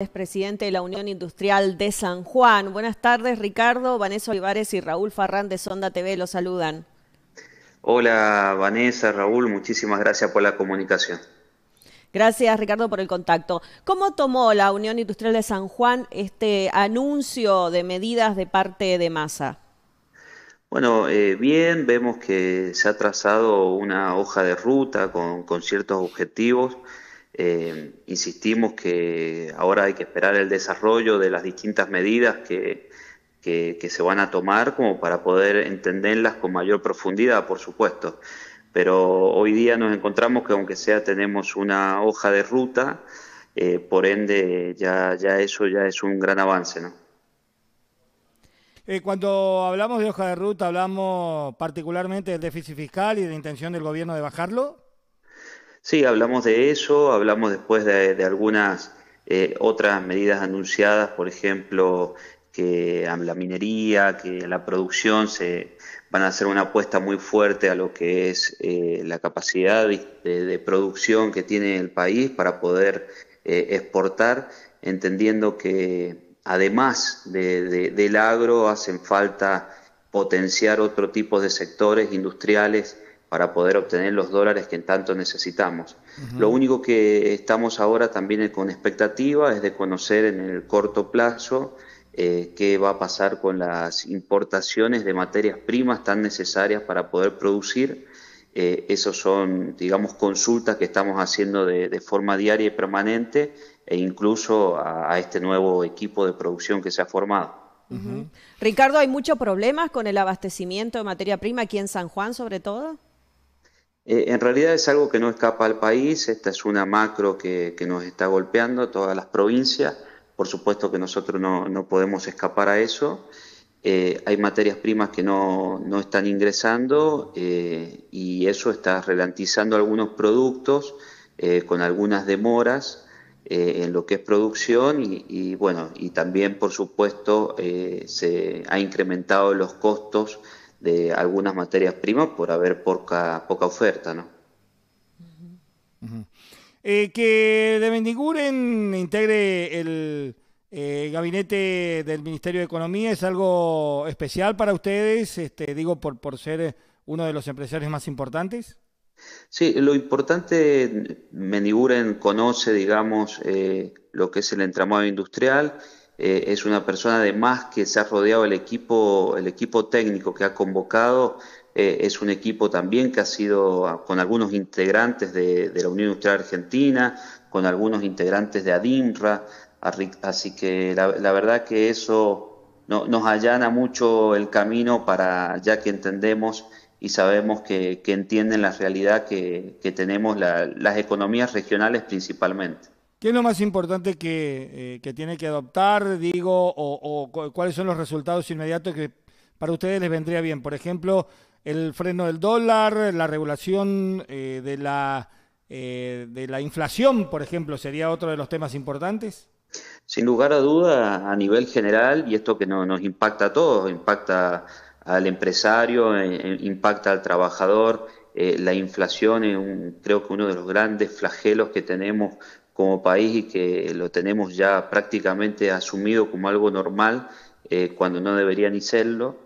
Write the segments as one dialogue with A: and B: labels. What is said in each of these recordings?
A: Es presidente de la Unión Industrial de San Juan. Buenas tardes, Ricardo. Vanessa Olivares y Raúl Farrán de Sonda TV los saludan.
B: Hola, Vanessa, Raúl. Muchísimas gracias por la comunicación.
A: Gracias, Ricardo, por el contacto. ¿Cómo tomó la Unión Industrial de San Juan este anuncio de medidas de parte de Masa?
B: Bueno, eh, bien, vemos que se ha trazado una hoja de ruta con, con ciertos objetivos eh, insistimos que ahora hay que esperar el desarrollo de las distintas medidas que, se van a tomar como para poder entenderlas con mayor profundidad, por supuesto. Pero hoy día nos encontramos que aunque sea tenemos una hoja de ruta, eh, por ende ya, eso ya es un gran avance, ¿no?
C: Eh, cuando hablamos de hoja de ruta, hablamos particularmente del déficit fiscal y de intención del gobierno de bajarlo.
B: Sí, hablamos de eso, hablamos después de, algunas eh, otras medidas anunciadas, por ejemplo, que la minería, que la producción se van a hacer una apuesta muy fuerte a lo que es eh, la capacidad de, producción que tiene el país para poder eh, exportar, entendiendo que además del agro hacen falta potenciar otro tipo de sectores industriales para poder obtener los dólares que tanto necesitamos. Lo único que estamos ahora también con expectativa es de conocer en el corto plazo eh, qué va a pasar con las importaciones de materias primas tan necesarias para poder producir. Esas eh, esos son, digamos, consultas que estamos haciendo de, forma diaria y permanente e incluso a, este nuevo equipo de producción que se ha formado.
A: Ricardo, ¿hay muchos problemas con el abastecimiento de materia prima aquí en San Juan sobre todo?
B: Eh, en realidad es algo que no escapa al país, esta es una macro que, nos está golpeando todas las provincias, por supuesto que nosotros no, no podemos escapar a eso. Eh, hay materias primas que no, están ingresando eh, y eso está ralentizando algunos productos con algunas demoras en lo que es producción y, y, bueno, y también por supuesto se ha incrementado los costos de algunas materias primas por haber poca, poca oferta, ¿no?
C: Eh, que de Mendiguren integre el eh, gabinete del Ministerio de Economía es algo especial para ustedes, este, digo, por, por ser uno de los empresarios más importantes.
B: Sí, lo importante, Mendiguren conoce, digamos, eh, lo que es el entramado industrial eh, es una persona además que se ha rodeado el equipo, el equipo técnico que ha convocado, eh, es un equipo también que ha sido ah, con algunos integrantes de, la Unión Industrial Argentina, con algunos integrantes de ADINRA, así que la, verdad que eso nos allana mucho el camino para ya que entendemos y sabemos que, entienden la realidad que, tenemos las economías regionales principalmente.
C: ¿Qué es lo más importante que, eh, tiene que adoptar, digo, o, cuáles son los resultados inmediatos que para ustedes les vendría bien? Por ejemplo, el freno del dólar, la regulación eh, de, la, eh, de la inflación, por ejemplo, sería otro de los temas importantes.
B: Sin lugar a duda, a nivel general, y esto que no, nos impacta a todos, impacta al empresario, impacta al trabajador, la inflación es un, creo que uno de los grandes flagelos que tenemos como país y que lo tenemos ya prácticamente asumido como algo normal eh, cuando no debería ni serlo.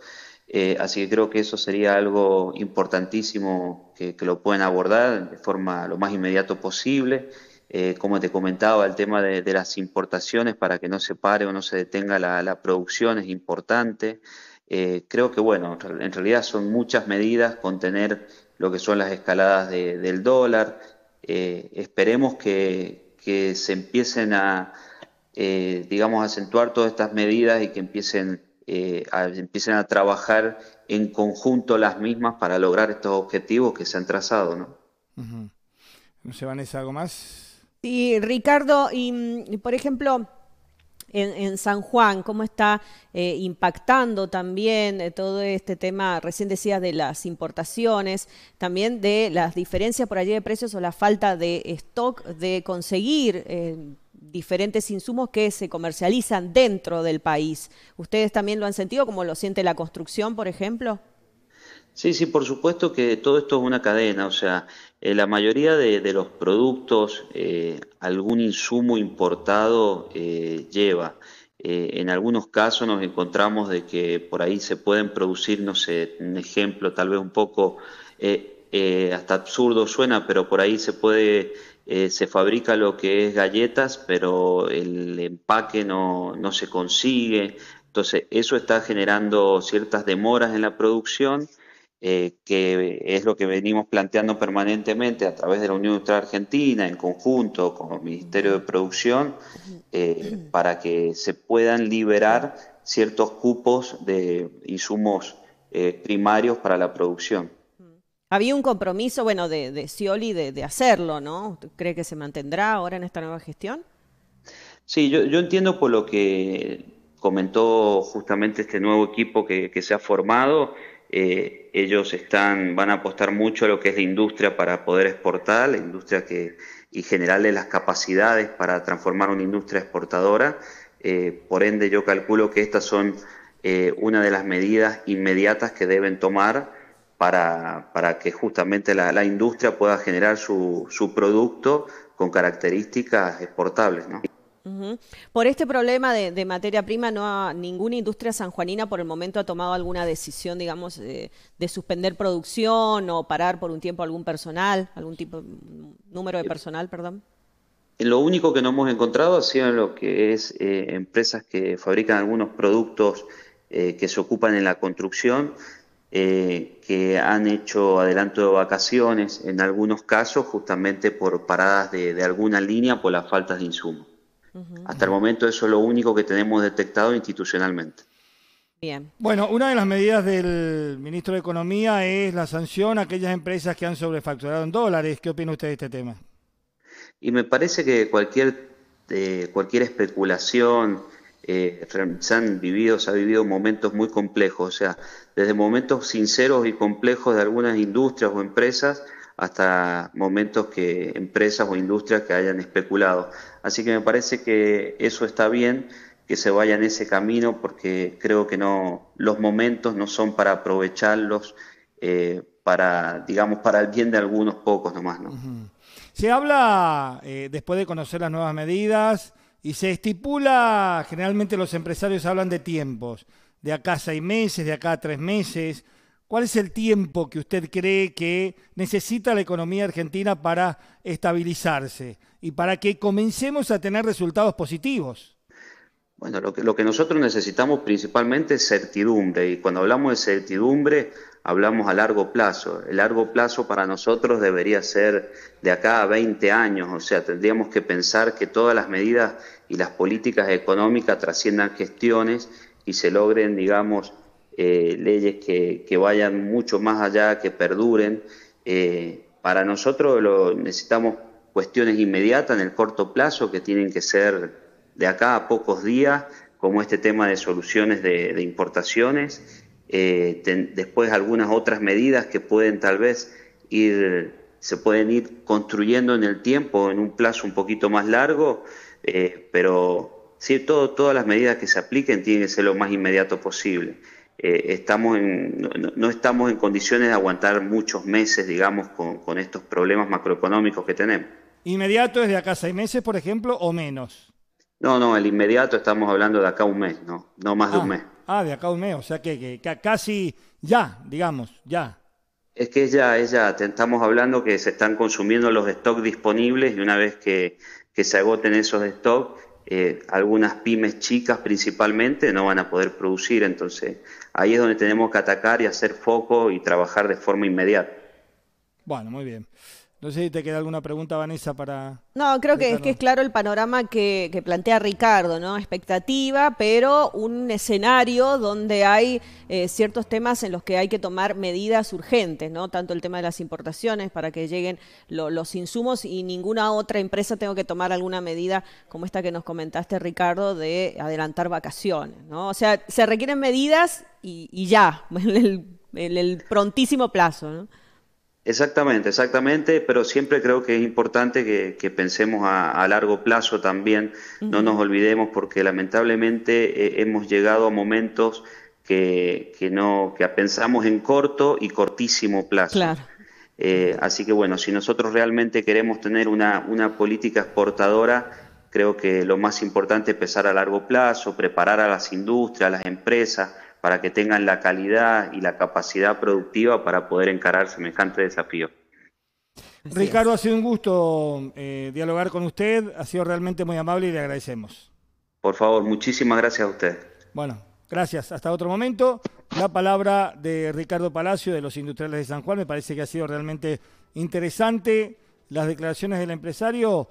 B: Eh, así que creo que eso sería algo importantísimo que, lo pueden abordar de forma lo más inmediato posible. Eh, como te comentaba, el tema de, las importaciones para que no se pare o no se detenga la, producción es importante. creo que, bueno, en realidad son muchas medidas contener lo que son las escaladas del dólar. esperemos que, que se empiecen a, eh, digamos, acentuar todas estas medidas y que empiecen, eh, a, empiecen a trabajar en conjunto las mismas para lograr estos objetivos que se han trazado, ¿no? ¿no se
C: No sé, Vanessa, ¿algo más?
A: Sí, Ricardo, y mm, por ejemplo, en, San Juan, cómo está eh, impactando también eh, todo este tema, recién decía, de las importaciones, también de las diferencias por allí de precios o la falta de stock de conseguir eh, diferentes insumos que se comercializan dentro del país. ¿Ustedes también lo han sentido como lo siente la construcción, por ejemplo?
B: Sí, sí, por supuesto que todo esto es una cadena, o sea, eh, la mayoría de, los productos, eh, algún insumo importado eh, lleva. en algunos casos nos encontramos de que por ahí se pueden producir, no sé, un ejemplo tal vez un poco hasta absurdo suena, pero por ahí se puede se fabrica lo que es galletas, pero el empaque no, no, se consigue. Entonces, eso está generando ciertas demoras en la producción eh, que es lo que venimos planteando permanentemente a través de la Unión Industrial Argentina, en conjunto con el Ministerio de Producción, eh, para que se puedan liberar ciertos cupos de insumos eh, primarios para la producción.
A: Había un compromiso, bueno, de, de Scioli de, de, hacerlo, ¿no? ¿Cree que se mantendrá ahora en esta nueva gestión?
B: Sí, yo, entiendo por lo que comentó justamente este nuevo equipo que se ha formado, eh, ellos están, van a apostar mucho a lo que es la industria para poder exportar, la industria que, y generarle las capacidades para transformar una industria exportadora. Eh, por ende, yo calculo que estas son eh, una de las medidas inmediatas que deben tomar para, que justamente la, la, industria pueda generar su, su producto con características exportables. ¿no?
A: Por este problema de, materia prima, no ninguna industria sanjuanina por el momento ha tomado alguna decisión, digamos, eh, de suspender producción o parar por un tiempo algún personal, algún tipo, mm, número de eh, personal, perdón.
B: Eh, lo único que no hemos encontrado ha sido lo que es empresas que fabrican algunos productos que se ocupan en la construcción, que han hecho adelanto de vacaciones en algunos casos justamente por paradas de alguna línea por las faltas de insumos. Hasta el momento eso es lo único que tenemos detectado institucionalmente.
A: Bien.
C: Bueno, una de las medidas del ministro de Economía es la sanción a aquellas empresas que han sobrefacturado en dólares. ¿Qué opina usted de este tema?
B: Y me parece que cualquier, eh, cualquier especulación, eh, se han vivido, se ha vivido momentos muy complejos, o sea, desde momentos sinceros y complejos de algunas industrias o empresas hasta momentos que empresas o industrias que hayan especulado. Así que me parece que eso está bien, que se vaya en ese camino, porque creo que no, los momentos no son para aprovecharlos eh, para, digamos, para el bien de algunos pocos nomás,
C: ¿no? Se habla, eh, después de conocer las nuevas medidas, y se estipula, generalmente los empresarios hablan de tiempos, de acá a seis meses, de acá a tres meses. ¿Cuál es el tiempo que usted cree que necesita la economía argentina para estabilizarse y para que comencemos a tener resultados positivos?
B: Bueno, lo que, nosotros necesitamos principalmente es certidumbre y cuando hablamos de certidumbre hablamos a largo plazo. El largo plazo para nosotros debería ser de acá a 20 años, o sea, tendríamos que pensar que todas las medidas y las políticas económicas trasciendan gestiones y se logren, digamos, eh, leyes que, vayan mucho más allá, que perduren. Eh, para nosotros lo, necesitamos cuestiones inmediatas en el corto plazo que tienen que ser de acá a pocos días, como este tema de soluciones de, importaciones, eh, después algunas otras medidas que pueden tal vez ir, se pueden ir construyendo en el tiempo, en un plazo un poquito más largo, pero si todas las medidas que se apliquen tienen que ser lo más inmediato posible. Eh, estamos en, no, estamos en condiciones de aguantar muchos meses, digamos, con, estos problemas macroeconómicos que tenemos.
C: ¿Inmediato es de acá seis meses, por ejemplo, o menos?
B: No, no, el inmediato estamos hablando de acá un mes, no, no más de un ah, mes.
C: Ah, de acá un mes, o sea que, casi ya, digamos, ya.
B: Es que ya, ya, estamos hablando que se están consumiendo los stocks disponibles y una vez que, que se agoten esos stocks, eh, algunas pymes chicas principalmente no van a poder producir, entonces ahí es donde tenemos que atacar y hacer foco y trabajar de forma inmediata.
C: Bueno, muy bien. No sé si te queda alguna pregunta, Vanessa, para...
A: No, creo que es, que es claro el panorama que, plantea Ricardo, ¿no? Expectativa, pero un escenario donde hay eh, ciertos temas en los que hay que tomar medidas urgentes, ¿no? Tanto el tema de las importaciones para que lleguen los insumos y ninguna otra empresa tengo que tomar alguna medida como esta que nos comentaste, Ricardo, de adelantar vacaciones, ¿no? O sea, se requieren medidas y, ya, en el prontísimo plazo, ¿no?
B: Exactamente, exactamente, pero siempre creo que es importante que, pensemos a, largo plazo también, no nos olvidemos porque lamentablemente eh, hemos llegado a momentos que, no, que pensamos en corto y cortísimo plazo. Claro. Eh, así que bueno, si nosotros realmente queremos tener una, una política exportadora, creo que lo más importante es pensar a largo plazo, preparar a las industrias, a las empresas, para que tengan la calidad y la capacidad productiva para poder encarar semejante desafío.
C: Ricardo, ha sido un gusto eh, dialogar con usted, ha sido realmente muy amable y le agradecemos.
B: Por favor, muchísimas gracias a usted.
C: Bueno, gracias. Hasta otro momento. La palabra de Ricardo Palacio de los Industriales de San Juan me parece que ha sido realmente interesante. Las declaraciones del empresario